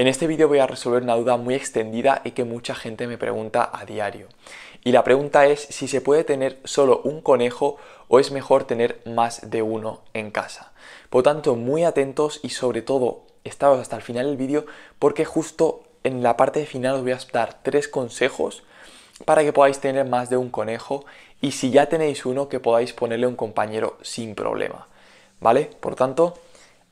En este vídeo voy a resolver una duda muy extendida y que mucha gente me pregunta a diario. Y la pregunta es si se puede tener solo un conejo o es mejor tener más de uno en casa. Por tanto, muy atentos y sobre todo, estados hasta el final del vídeo porque justo en la parte final os voy a dar tres consejos para que podáis tener más de un conejo y si ya tenéis uno que podáis ponerle un compañero sin problema. ¿Vale? Por tanto,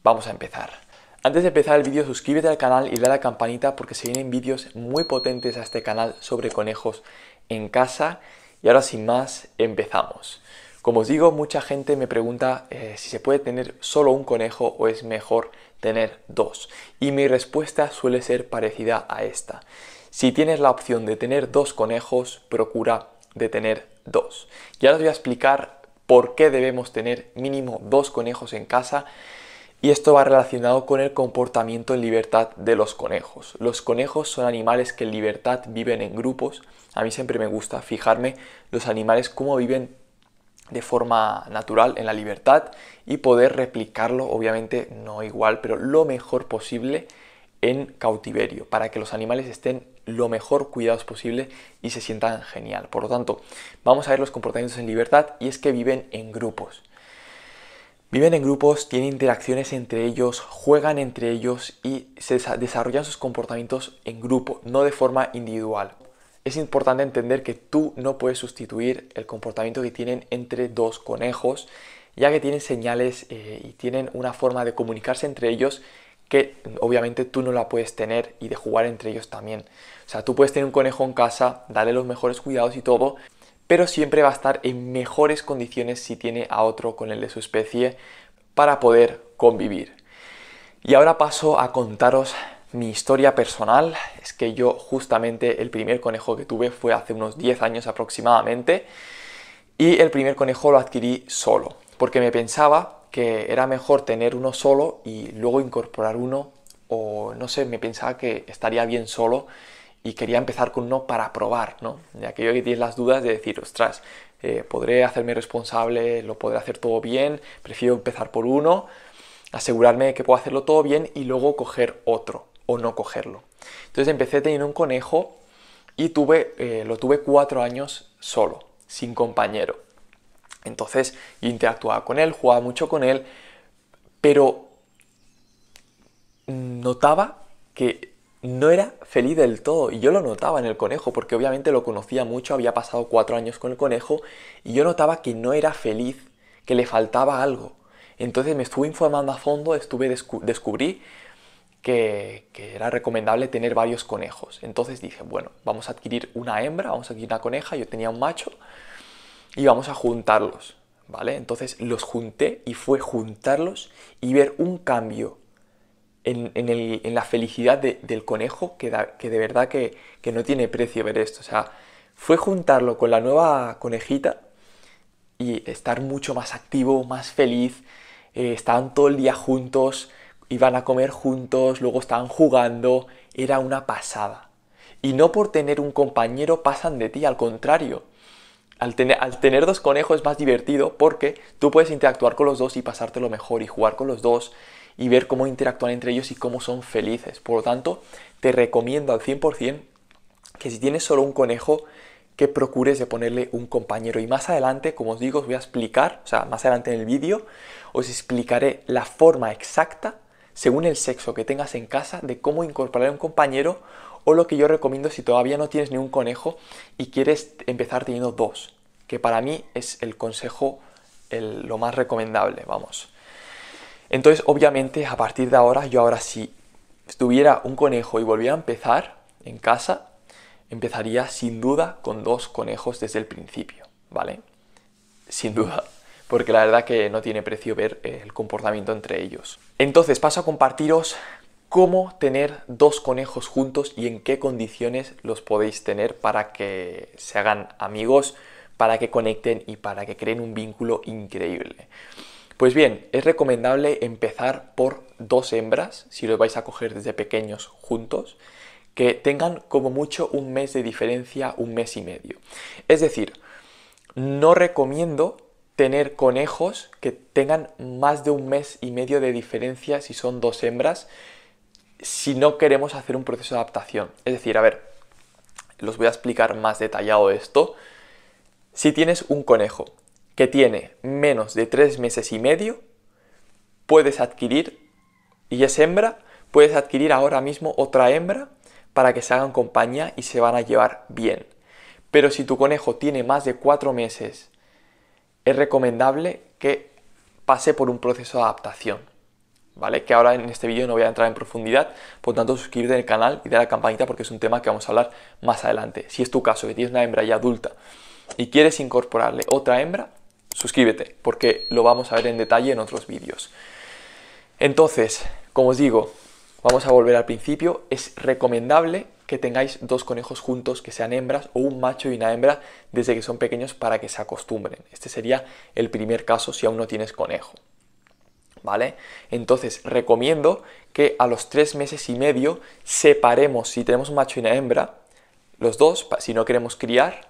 vamos a empezar. Antes de empezar el vídeo suscríbete al canal y dale a la campanita porque se vienen vídeos muy potentes a este canal sobre conejos en casa. Y ahora sin más, empezamos. Como os digo, mucha gente me pregunta eh, si se puede tener solo un conejo o es mejor tener dos. Y mi respuesta suele ser parecida a esta. Si tienes la opción de tener dos conejos, procura de tener dos. Y ahora os voy a explicar por qué debemos tener mínimo dos conejos en casa y esto va relacionado con el comportamiento en libertad de los conejos. Los conejos son animales que en libertad viven en grupos. A mí siempre me gusta fijarme los animales cómo viven de forma natural en la libertad y poder replicarlo, obviamente no igual, pero lo mejor posible en cautiverio, para que los animales estén lo mejor cuidados posible y se sientan genial. Por lo tanto, vamos a ver los comportamientos en libertad y es que viven en grupos. Viven en grupos, tienen interacciones entre ellos, juegan entre ellos y se desarrollan sus comportamientos en grupo, no de forma individual. Es importante entender que tú no puedes sustituir el comportamiento que tienen entre dos conejos, ya que tienen señales eh, y tienen una forma de comunicarse entre ellos que obviamente tú no la puedes tener y de jugar entre ellos también. O sea, tú puedes tener un conejo en casa, darle los mejores cuidados y todo, pero siempre va a estar en mejores condiciones si tiene a otro con el de su especie para poder convivir. Y ahora paso a contaros mi historia personal. Es que yo justamente el primer conejo que tuve fue hace unos 10 años aproximadamente y el primer conejo lo adquirí solo, porque me pensaba que era mejor tener uno solo y luego incorporar uno o no sé, me pensaba que estaría bien solo y quería empezar con uno para probar, ¿no? De aquello que tienes las dudas de decir, ostras, eh, podré hacerme responsable, lo podré hacer todo bien, prefiero empezar por uno, asegurarme de que puedo hacerlo todo bien y luego coger otro o no cogerlo. Entonces empecé teniendo un conejo y tuve, eh, lo tuve cuatro años solo, sin compañero. Entonces yo interactuaba con él, jugaba mucho con él, pero notaba que no era feliz del todo y yo lo notaba en el conejo porque obviamente lo conocía mucho, había pasado cuatro años con el conejo y yo notaba que no era feliz, que le faltaba algo. Entonces me estuve informando a fondo, estuve descubrí que, era recomendable tener varios conejos. Entonces dije, bueno, vamos a adquirir una hembra, vamos a adquirir una coneja, yo tenía un macho y vamos a juntarlos, ¿vale? Entonces los junté y fue juntarlos y ver un cambio en, la felicidad del conejo que, de verdad que, no tiene precio ver esto. O sea, fue juntarlo con la nueva conejita y estar mucho más activo, más feliz. Están eh, estaban todo el día juntos, iban a comer juntos, luego estaban jugando. Era una pasada. Y no por tener un compañero pasan de ti, al contrario. Al tener, al tener, dos conejos es más divertido porque tú puedes interactuar con los dos y pasártelo mejor y jugar con los dos y ver cómo interactúan entre ellos y cómo son felices. Por lo tanto, te recomiendo al 100% que si tienes solo un conejo, que procures de ponerle un compañero. Y más adelante, como os digo, os voy a explicar, o sea, más adelante en el vídeo, os explicaré la forma exacta, según el sexo que tengas en casa, de cómo incorporar un compañero o lo que yo recomiendo si todavía no tienes ni un conejo y quieres empezar teniendo dos, que para mí es el consejo lo más recomendable, vamos. Entonces, obviamente, a partir de ahora, yo ahora si tuviera un conejo y volviera a empezar en casa, empezaría sin duda con dos conejos desde el principio, ¿vale? Sin duda, porque la verdad que no tiene precio ver eh, el comportamiento entre ellos. Entonces, paso a compartiros cómo tener dos conejos juntos y en qué condiciones los podéis tener para que se hagan amigos, para que conecten y para que creen un vínculo increíble. Pues bien, es recomendable empezar por dos hembras, si los vais a coger desde pequeños juntos, que tengan como mucho un mes de diferencia, un mes y medio. Es decir, no recomiendo tener conejos que tengan más de un mes y medio de diferencia si son dos hembras, si no queremos hacer un proceso de adaptación. Es decir, a ver, los voy a explicar más detallado esto. Si tienes un conejo que tiene menos de tres meses y medio, puedes adquirir, y es hembra, puedes adquirir ahora mismo otra hembra para que se hagan compañía y se van a llevar bien. Pero si tu conejo tiene más de cuatro meses, es recomendable que pase por un proceso de adaptación. ¿Vale? Que ahora en este vídeo no voy a entrar en profundidad, por tanto suscríbete al canal y de la campanita porque es un tema que vamos a hablar más adelante. Si es tu caso, que tienes una hembra ya adulta y quieres incorporarle otra hembra, suscríbete porque lo vamos a ver en detalle en otros vídeos. Entonces, como os digo, vamos a volver al principio, es recomendable que tengáis dos conejos juntos que sean hembras o un macho y una hembra desde que son pequeños para que se acostumbren. Este sería el primer caso si aún no tienes conejo. ¿Vale? Entonces recomiendo que a los tres meses y medio separemos si tenemos un macho y una hembra, los dos, si no queremos criar,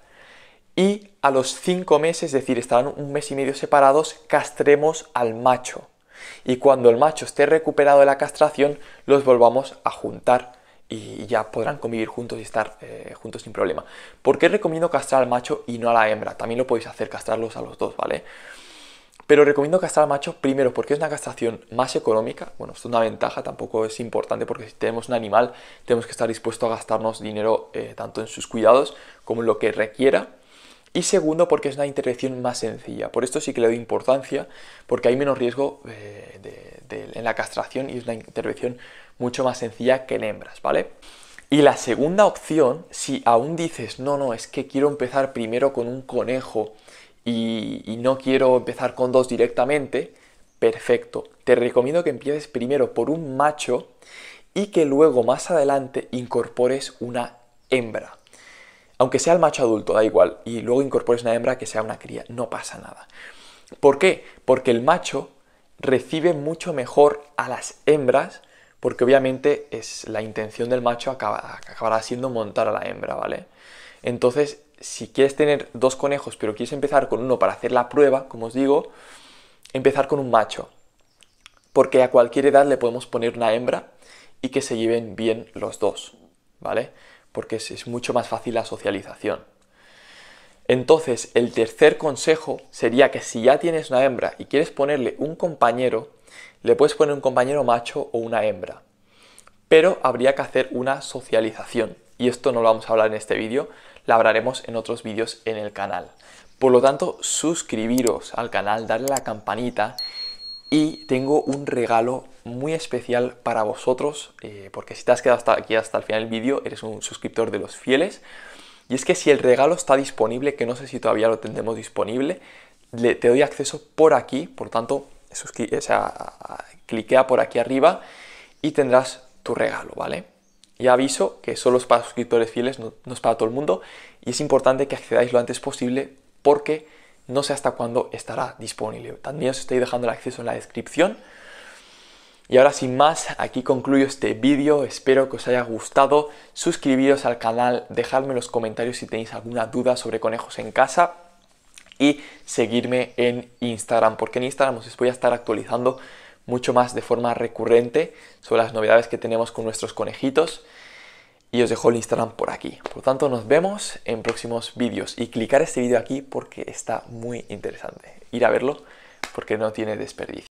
y a los cinco meses, es decir, estarán un mes y medio separados, castremos al macho. Y cuando el macho esté recuperado de la castración, los volvamos a juntar y ya podrán convivir juntos y estar eh, juntos sin problema. ¿Por qué recomiendo castrar al macho y no a la hembra? También lo podéis hacer, castrarlos a los dos, ¿vale? Pero recomiendo castrar al macho primero porque es una castración más económica. Bueno, es una ventaja, tampoco es importante porque si tenemos un animal tenemos que estar dispuestos a gastarnos dinero eh, tanto en sus cuidados como en lo que requiera. Y segundo, porque es una intervención más sencilla. Por esto sí que le doy importancia, porque hay menos riesgo eh, en la castración y es una intervención mucho más sencilla que en hembras, ¿vale? Y la segunda opción, si aún dices, no, no, es que quiero empezar primero con un conejo y no quiero empezar con dos directamente, perfecto. Te recomiendo que empieces primero por un macho y que luego más adelante incorpores una hembra aunque sea el macho adulto, da igual, y luego incorpores una hembra que sea una cría, no pasa nada. ¿Por qué? Porque el macho recibe mucho mejor a las hembras, porque obviamente es la intención del macho acabará siendo montar a la hembra, ¿vale? Entonces, si quieres tener dos conejos, pero quieres empezar con uno para hacer la prueba, como os digo, empezar con un macho, porque a cualquier edad le podemos poner una hembra y que se lleven bien los dos, ¿vale? porque es, mucho más fácil la socialización. Entonces, el tercer consejo sería que si ya tienes una hembra y quieres ponerle un compañero, le puedes poner un compañero macho o una hembra. Pero habría que hacer una socialización. Y esto no lo vamos a hablar en este vídeo, lo hablaremos en otros vídeos en el canal. Por lo tanto, suscribiros al canal, darle a la campanita y tengo un regalo muy especial para vosotros, eh, porque si te has quedado hasta aquí, hasta el final del vídeo, eres un suscriptor de los fieles. Y es que si el regalo está disponible, que no sé si todavía lo tendremos disponible, le, te doy acceso por aquí, por tanto, o cliquea por aquí arriba y tendrás tu regalo, ¿vale? Y aviso que solo es para suscriptores fieles, no es para todo el mundo, y es importante que accedáis lo antes posible porque no sé hasta cuándo estará disponible. También os estoy dejando el acceso en la descripción y ahora sin más, aquí concluyo este vídeo, espero que os haya gustado, suscribiros al canal, dejadme en los comentarios si tenéis alguna duda sobre conejos en casa y seguirme en Instagram, porque en Instagram os voy a estar actualizando mucho más de forma recurrente sobre las novedades que tenemos con nuestros conejitos y os dejo el Instagram por aquí. Por lo tanto, nos vemos en próximos vídeos y clicar este vídeo aquí porque está muy interesante. Ir a verlo porque no tiene desperdicio.